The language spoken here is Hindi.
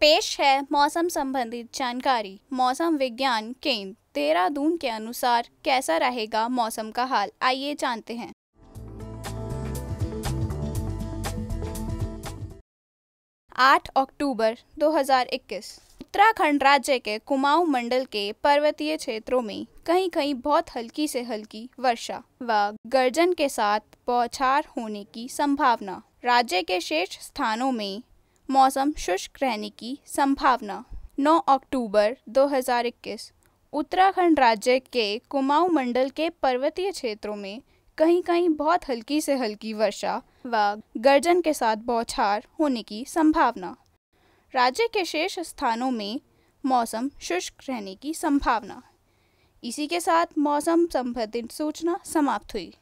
पेश है मौसम संबंधित जानकारी मौसम विज्ञान केंद्र देहरादून के अनुसार कैसा रहेगा मौसम का हाल आइए जानते हैं आठ अक्टूबर 2021 उत्तराखंड राज्य के कुमाऊं मंडल के पर्वतीय क्षेत्रों में कहीं कहीं बहुत हल्की से हल्की वर्षा व गर्जन के साथ बौछार होने की संभावना राज्य के शेष स्थानों में मौसम शुष्क रहने की संभावना 9 अक्टूबर 2021 उत्तराखंड राज्य के कुमाऊं मंडल के पर्वतीय क्षेत्रों में कहीं कहीं बहुत हल्की से हल्की वर्षा व गर्जन के साथ बौछार होने की संभावना राज्य के शेष स्थानों में मौसम शुष्क रहने की संभावना इसी के साथ मौसम संबंधित सूचना समाप्त हुई